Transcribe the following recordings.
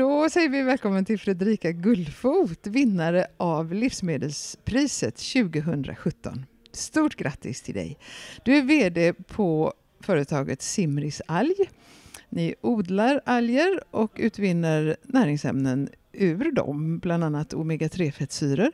Då säger vi välkommen till Fredrika Gullfot, vinnare av Livsmedelspriset 2017. Stort grattis till dig! Du är VD på företaget Simris Alg. Ni odlar alger och utvinner näringsämnen ur dem, bland annat omega-3-fettsyror.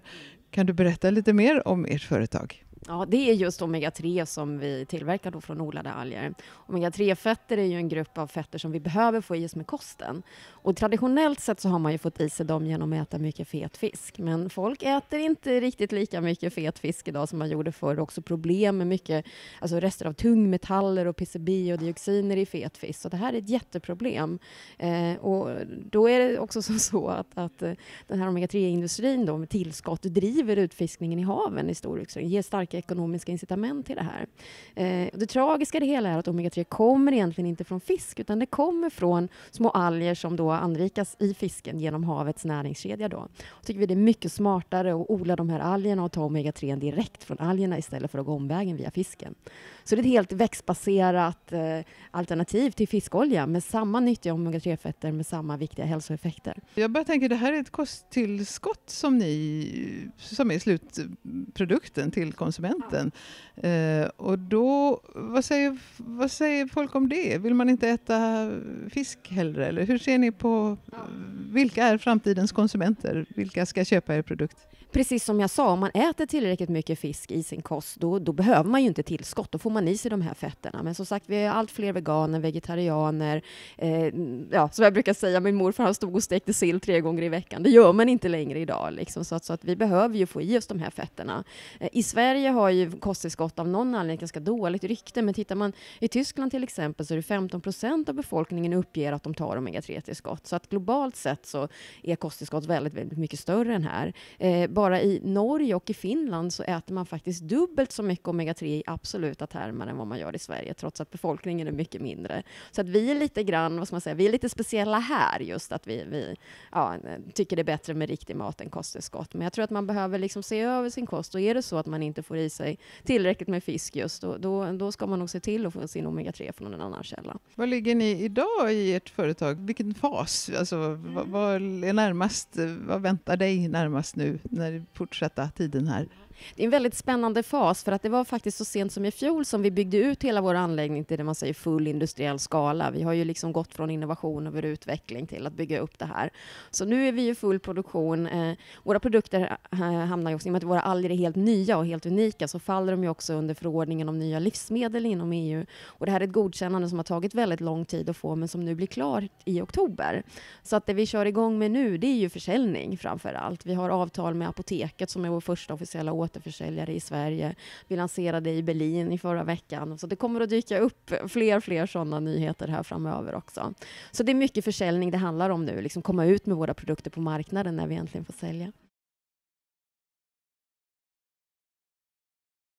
Kan du berätta lite mer om ert företag? Ja, det är just omega-3 som vi tillverkar då från odlade alger. Omega-3-fetter är ju en grupp av fetter som vi behöver få i oss med kosten. Och traditionellt sett så har man ju fått i sig dem genom att äta mycket fet fisk. Men folk äter inte riktigt lika mycket fet fisk idag som man gjorde förr. Också problem med mycket alltså rester av tungmetaller och PCB-dioxiner och i fet fisk. Så det här är ett jätteproblem. Eh, och då är det också som så att, att eh, den här omega-3-industrin med tillskott driver utfiskningen i haven i stor utsträckning starka ekonomiska incitament till det här. Eh, det tragiska det hela är att omega-3 kommer egentligen inte från fisk utan det kommer från små alger som då anrikas i fisken genom havets näringskedja. Då. Och tycker vi det är mycket smartare att odla de här algerna och ta omega-3 direkt från algerna istället för att gå omvägen via fisken. Så det är ett helt växtbaserat eh, alternativ till fiskolja med samma nyttiga omega-3-fetter med samma viktiga hälsoeffekter. Jag bara tänker, det här är ett kosttillskott som, ni, som är slutprodukten till konsumenten elementen. Eh, och då, vad säger, vad säger folk om det? Vill man inte äta fisk hellre? Eller hur ser ni på vilka är framtidens konsumenter? Vilka ska köpa er produkt? Precis som jag sa, om man äter tillräckligt mycket fisk i sin kost, då, då behöver man ju inte tillskott. Då får man i sig de här fetterna. Men som sagt, vi är allt fler veganer, vegetarianer. Eh, ja, som jag brukar säga, min morfar han stod och stekte sill tre gånger i veckan. Det gör man inte längre idag. Liksom. Så, att, så, att, vi behöver ju få i oss de här fetterna. Eh, I Sverige har ju kosttillskott av någon anledning ganska dåligt rykte, men tittar man i Tyskland till exempel så är det 15 procent av befolkningen uppger att de tar omega-3-tillskott. Så att globalt sett så är kosttillskott väldigt, väldigt mycket större än här. Eh, bara i Norge och i Finland så äter man faktiskt dubbelt så mycket omega-3 i absoluta termer än vad man gör i Sverige, trots att befolkningen är mycket mindre. Så att vi är lite grann, vad ska man säga, vi är lite speciella här just att vi, vi ja, tycker det är bättre med riktig mat än kosttillskott. Men jag tror att man behöver liksom se över sin kost och är det så att man inte får i sig tillräckligt med fisk just då, då, då ska man nog se till att få sin omega-3 från en annan källa. Var ligger ni idag i ert företag? Vilken fas? Alltså, mm vad är närmast? Vad väntar dig närmast nu när fortsatta tiden här? Det är en väldigt spännande fas för att det var faktiskt så sent som i fjol som vi byggde ut hela vår anläggning till det man säger full industriell skala. Vi har ju liksom gått från innovation över utveckling till att bygga upp det här. Så nu är vi i full produktion. Eh, våra produkter eh, hamnar ju också, i och med att våra alger är helt nya och helt unika, så faller de ju också under förordningen om nya livsmedel inom EU. Och det här är ett godkännande som har tagit väldigt lång tid att få, men som nu blir klart i oktober. Så att det vi kör igång med nu, det är ju försäljning framför allt. Vi har avtal med Apoteket som är vår första officiella återförsäljare i Sverige. Vi lanserade i Berlin i förra veckan, så det kommer att dyka upp fler och fler sådana nyheter här framöver också. Så det är mycket försäljning det handlar om nu, liksom komma ut med våra produkter på marknaden när vi äntligen får sälja.